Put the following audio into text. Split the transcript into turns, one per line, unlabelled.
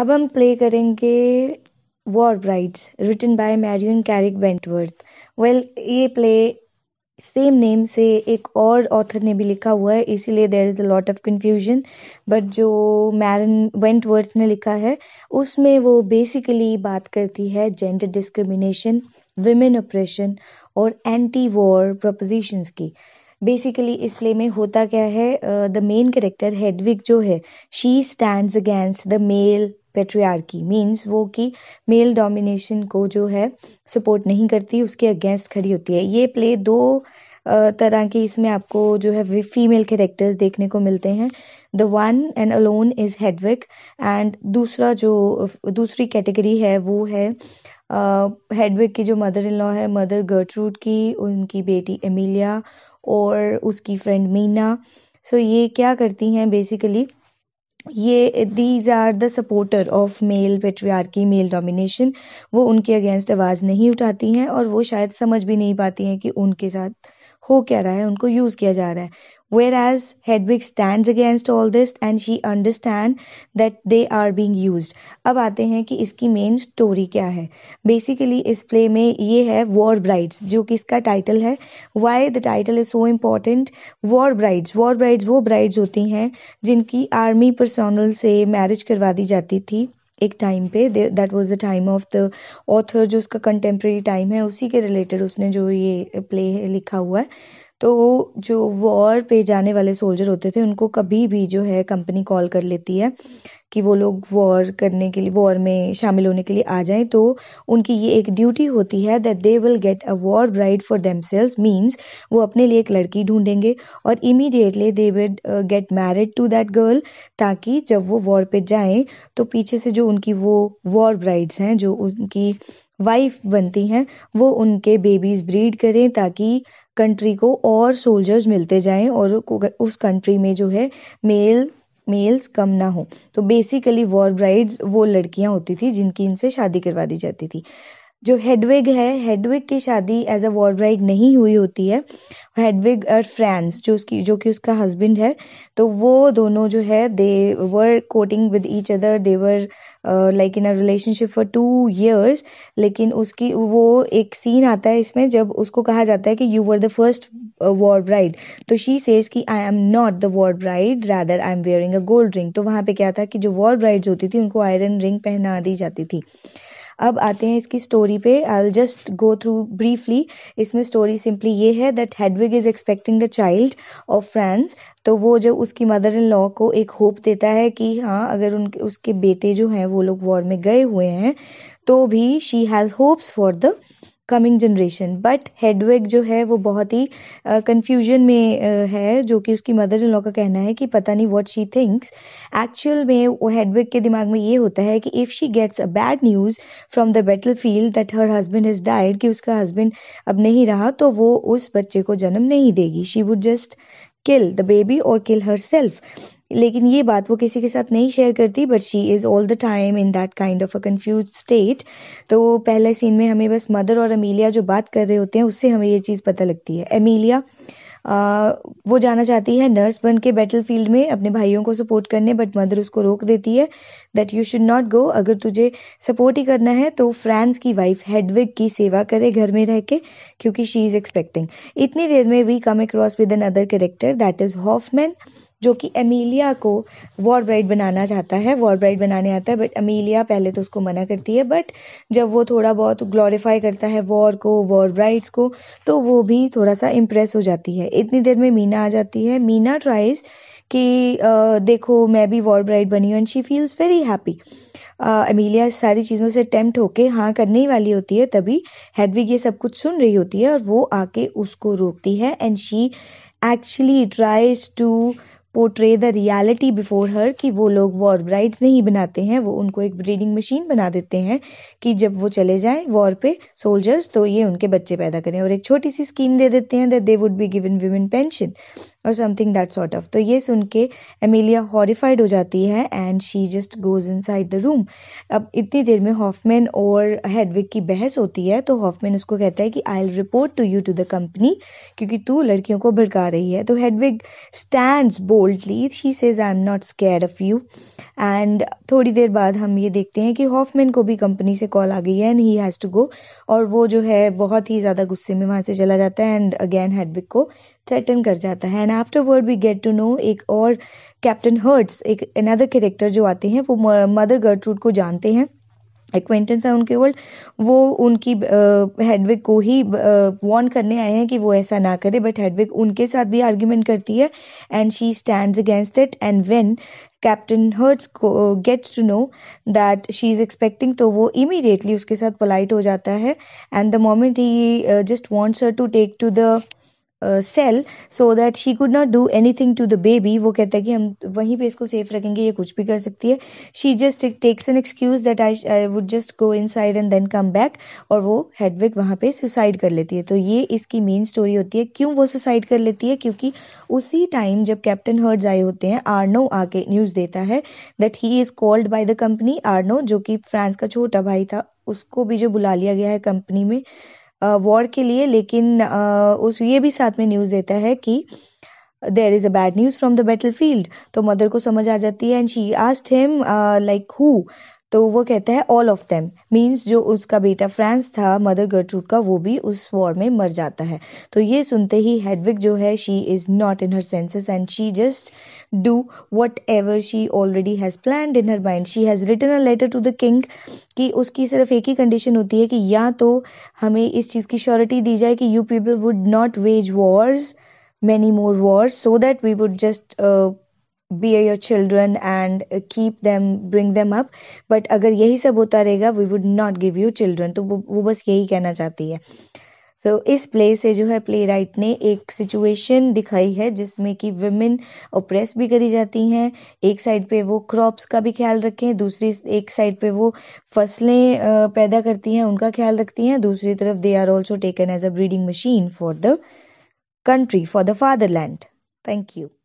अब हम प्ले करेंगे War Brides written by Marion Craig Wentworth well ये प्ले सेम नेम से एक और ऑथर ने भी लिखा हुआ है इसीलिए there is a lot of confusion but जो मैरन वेंटवर्थ ने लिखा है उसमें वो बेसिकली बात करती है जेंडर डिस्क्रिमिनेशन विमेन ऑपरेशन और एंटी वॉर प्रपोजिशंस की बेसिकली इस प्ले में होता क्या है द मेन कैरेक्टर हेडविक जो है she stand against the male patriarchy means वो कि मेल डोमिनेशन को जो है सपोर्ट नहीं करती उसके अगेंस्ट खड़ी होती है ये प्ले दो तरह के इसमें आपको जो है फीमेल कैरेक्टर्स देखने को मिलते हैं the one and alone is Hedwig and दूसरा जो दूसरी कैटेगरी है वो है हेडविक की जो मदर इन लॉ है मदर गर्ट्रूड की उनकी बेटी एमिलिया और उसकी फ्रेंड मीना सो so ये क्या करती हैं बेसिकली ये these are the supporter of male patriarchy male domination वो उनके अगेंस्ट आवाज़ नहीं उठाती हैं और वो शायद समझ भी नहीं पाती हैं कि उनके साथ हो क्या रहा है उनको यूज किया जा रहा है whereas Hedwig stand against all this and she understand that they are being use अब आते हैं कि इसकी मेन स्टोरी क्या है बेसिकली इस प्ले में ये है वॉर ब्राइड्स जो कि इसका टाइटल है why the title is so important War Brides War Brides वो ब्राइड्स होती हैं जिनकी आर्मी पर्सोनल से मैरिज करवा दी जाती थी एक टाइम पे that was the time of the author जो उसका कंटेम्प्रेरी टाइम है उसी के रिलेटेड उसने जो ये प्ले लिखा हुआ है तो जो वॉर पे जाने वाले सोल्जर होते थे उनको कभी भी जो है कंपनी कॉल कर लेती है कि वो लोग वॉर करने के लिए वॉर में शामिल होने के लिए आ जाएं तो उनकी ये एक ड्यूटी होती है that they will get a war bride for themselves means वो अपने लिए एक लड़की ढूंढेंगे और immediately they will get married to that girl ताकि जब वो वॉर पे जाएं तो पीछे से जो उनकी वो वॉर ब्राइड्स हैं जो उनकी वाइफ बनती हैं वो उनके बेबीज़ ब्रीड करें ताकि कंट्री को और सोल्जर्स मिलते जाएं और उस कंट्री में जो है मेल मेल्स कम ना हो तो बेसिकली वॉर ब्राइड्स वो लड़कियां होती थी जिनकी इनसे शादी करवा दी जाती थी जो हेडविग है हेडविग की शादी एज अ वॉर ब्राइड नहीं हुई होती है हेडविग और फ्रांस जो उसकी जो कि उसका हस्बैंड है तो वो दोनों जो है they were courting with each other they were like in a relationship for two years लेकिन उसकी वो एक सीन आता है इसमें जब उसको कहा जाता है कि you were the first war bride तो शी सेज कि I am not the war bride rather I am wearing a gold ring तो वहाँ पे क्या था कि जो वॉर ब्राइड्स होती थी उनको आयरन रिंग पहना दी जाती थी अब आते हैं इसकी स्टोरी पे I will just go through briefly इसमें स्टोरी सिंपली ये है that Hedwig is expecting the child of Franz तो वो जब उसकी मदर इन लॉ को एक होप देता है कि हाँ अगर उनके उसके बेटे जो हैं वो लोग वॉर में गए हुए हैं तो भी she has hopes for the coming generation but Hedwig जो है वो बहुत ही कंफ्यूजन में है जो कि उसकी मदर इन लॉ का कहना है कि पता नहीं व्हाट शी थिंक्स एक्चुअल में वो हेडवेग के दिमाग में ये होता है कि if she gets a bad news from the battlefield that her husband is died कि उसका हस्बैंड अब नहीं रहा तो वो उस बच्चे को जन्म नहीं देगी she would just kill the baby और किल हर सेल्फ लेकिन ये बात वो किसी के साथ नहीं शेयर करती but she is all the time in that kind of a confuse state तो पहले सीन में हमें बस मदर और अमीलिया जो बात कर रहे होते हैं उससे हमें ये चीज़ पता लगती है अमीलिया वो जाना चाहती है नर्स बन के बैटल फील्ड में अपने भाइयों को सपोर्ट करने बट मदर उसको रोक देती है that you should not go अगर तुझे सपोर्ट ही करना है तो फ्रांस की वाइफ हेडविग की सेवा करे घर में रह के क्योंकि शी इज़ एक्सपेक्टिंग इतनी देर में we come across with another character that is Hoff जो कि अमीलिया को वॉर ब्राइड बनाना चाहता है वॉर ब्राइड बनाने आता है बट अमीलिया पहले तो उसको मना करती है बट जब वो थोड़ा बहुत ग्लोरीफाई करता है वॉर को वॉर ब्राइड्स को तो वो भी थोड़ा सा इम्प्रेस हो जाती है इतनी देर में मीना आ जाती है मीना ट्राइज कि आ, देखो मैं भी वॉर ब्राइड बनी हूँ and she feels very happy Amelia सारी चीज़ों से टेम्प्ट होके हाँ करने ही वाली होती है तभी हेडविग ये सब कुछ सुन रही होती है और वो आके उसको रोकती है and she actually tries to portray the reality before her कि वो लोग वॉर ब्राइड्स नहीं बनाते हैं वो उनको एक ब्रीडिंग मशीन बना देते हैं कि जब वो चले जाएं वॉर पे सोल्जर्स तो ये उनके बच्चे पैदा करें और एक छोटी सी स्कीम दे देते हैं that they would be given women pension और समथिंग दैट सॉर्ट ऑफ तो ये सुन के एमिलिया हॉरिफाइड हो जाती है and she just goes inside the room अब इतनी देर में हॉफमैन और हेडविक की बहस होती है तो हॉफमैन उसको कहता है कि I will report to you to the company क्योंकि तू लड़कियों को भड़का रही है तो Hedwig stand boldly she says I am not scare of you and थोड़ी देर बाद हम ये देखते हैं कि हॉफमैन को भी कंपनी से कॉल आ गई है and he has to go और वो जो है बहुत ही ज़्यादा गुस्से में वहाँ से चला जाता है एंड अगेन हेडविक को थ्रेटन कर जाता है and afterward we get to know एक और कैप्टन हर्ट्स एक अनदर कैरेक्टर जो आते हैं वो मदर गर्ट्रूड को जानते हैं एक्वेंटेंस है उनके वर्ल्ड वो उनकी हेडविक को ही वॉर्न करने आए हैं कि वो ऐसा ना करे बट हेडविक उनके साथ भी आर्ग्यूमेंट करती है and she stand against it and when captain Hertz को gets to know that she is expecting तो वो इमीडिएटली उसके साथ पोलाइट हो जाता है and the moment he just wants to take to the cell so that she could not do anything to the baby वो कहता है कि हम वहीं पर इसको सेफ रखेंगे ये कुछ भी कर सकती है she just takes an excuse that I I would just go inside and then come back और वो हेडविक वहाँ पे सुसाइड कर लेती है तो ये इसकी मेन स्टोरी होती है क्यों वो सुसाइड कर लेती है क्योंकि उसी टाइम जब कैप्टन हर्ड्स आए होते हैं आर्नो आके न्यूज़ देता है that he is called by the company Arno जो कि फ्रांस का छोटा भाई था उसको भी जो बुला लिया गया है कंपनी में वॉर के लिए लेकिन उस ये भी साथ में न्यूज़ देता है कि there is a bad news from the battlefield तो मदर को समझ आ जाती है and she asked him like who तो वो कहता है ऑल ऑफ देम मींस जो उसका बेटा फ्रांस था मदर गर्ट्रूड का वो भी उस वॉर में मर जाता है तो ये सुनते ही हेडविक जो है she is not in her senses and she just do whatever she already has plan in her mind she has return a letter to the king कि उसकी सिर्फ एक ही कंडीशन होती है कि या तो हमें इस चीज़ की श्योरिटी दी जाए कि you people would not wage wars many more wars so that we would just bear your children and keep them bring them up but अगर यही सब होता रहेगा we would not give you children तो वो बस यही कहना चाहती है तो इस प्ले से जो है प्ले राइट ने एक सिचुएशन दिखाई है जिसमें कि वुमेन ओप्रेस भी करी जाती हैं एक साइड पे वो क्रॉप्स का भी ख्याल रखें दूसरी एक साइड पे वो फसलें पैदा करती हैं उनका ख्याल रखती हैं दूसरी तरफ they are also taken as a breeding machine for the country for the fatherland thank you